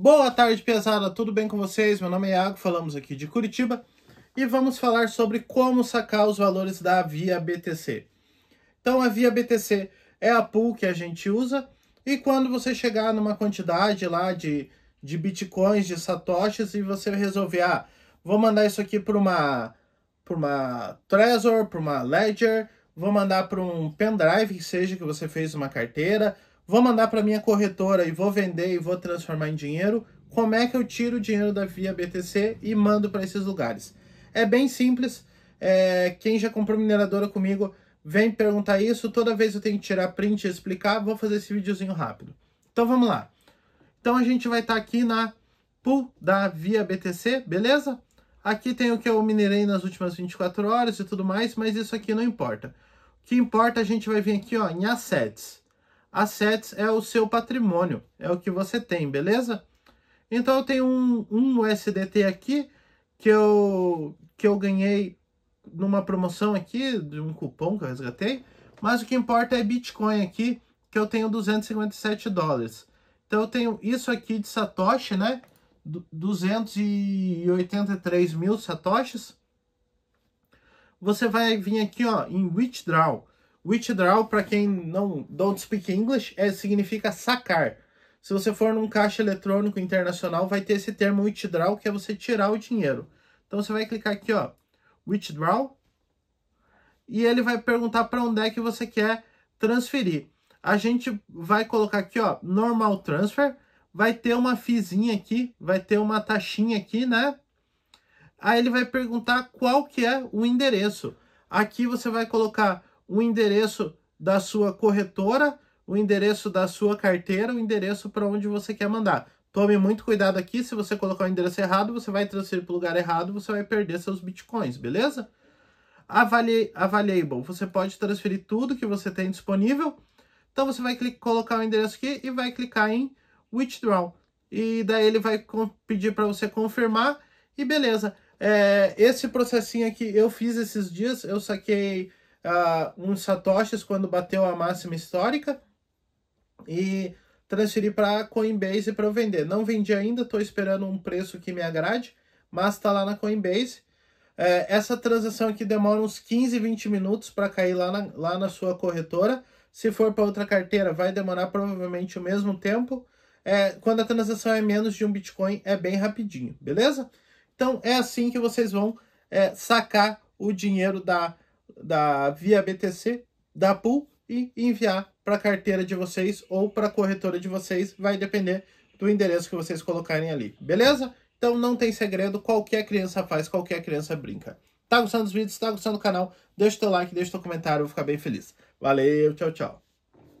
Boa tarde, pesada. Tudo bem com vocês? Meu nome é Iago, falamos aqui de Curitiba e vamos falar sobre como sacar os valores da Via BTC. Então, a Via BTC é a pool que a gente usa e quando você chegar numa quantidade lá de, de bitcoins, de satoshis e você resolver, ah, vou mandar isso aqui para uma, pra uma Trezor, para uma Ledger, vou mandar para um pendrive, que seja que você fez uma carteira, vou mandar para minha corretora e vou vender e vou transformar em dinheiro, como é que eu tiro o dinheiro da Via BTC e mando para esses lugares? É bem simples. É, quem já comprou mineradora comigo vem perguntar isso. Toda vez eu tenho que tirar print e explicar. Vou fazer esse videozinho rápido. Então vamos lá. Então a gente vai estar tá aqui na pool da Via BTC, beleza? Aqui tem o que eu minerei nas últimas 24 horas e tudo mais, mas isso aqui não importa. O que importa, a gente vai vir aqui ó, em assets. Assets é o seu patrimônio, é o que você tem, beleza? Então eu tenho um, um USDT aqui que eu, que eu ganhei numa promoção aqui, de um cupom que eu resgatei, mas o que importa é Bitcoin aqui, que eu tenho 257 dólares. Então eu tenho isso aqui de Satoshi, né? 283 mil satoshis. Você vai vir aqui ó, em Withdraw. Withdraw, para quem não don't speak English, é, significa sacar. Se você for num caixa eletrônico internacional, vai ter esse termo withdraw, que é você tirar o dinheiro. Então você vai clicar aqui, ó, withdraw, e ele vai perguntar para onde é que você quer transferir. A gente vai colocar aqui, ó, normal transfer, vai ter uma fizinha aqui, vai ter uma taxinha aqui, né? Aí ele vai perguntar qual que é o endereço. Aqui você vai colocar o endereço da sua corretora, o endereço da sua carteira, o endereço para onde você quer mandar. Tome muito cuidado aqui, se você colocar o endereço errado, você vai transferir para o lugar errado, você vai perder seus bitcoins, beleza? Avalie, avaliable, você pode transferir tudo que você tem disponível. Então você vai clicar, colocar o endereço aqui e vai clicar em withdraw. E daí ele vai pedir para você confirmar e beleza. É, esse processinho aqui eu fiz esses dias, eu saquei uh, uns satoshis quando bateu a máxima histórica e transferi para Coinbase para vender. Não vendi ainda, estou esperando um preço que me agrade, mas está lá na Coinbase. É, essa transação aqui demora uns 15, 20 minutos para cair lá na, lá na sua corretora. Se for para outra carteira, vai demorar provavelmente o mesmo tempo. É, quando a transação é menos de um Bitcoin, é bem rapidinho, beleza? Então é assim que vocês vão é, sacar o dinheiro da da via BTC, da pool e enviar para a carteira de vocês ou para a corretora de vocês, vai depender do endereço que vocês colocarem ali, beleza? Então não tem segredo, qualquer criança faz, qualquer criança brinca. Tá gostando dos vídeos? Tá gostando do canal? Deixa o teu like, deixa o teu comentário, eu vou ficar bem feliz. Valeu, tchau, tchau.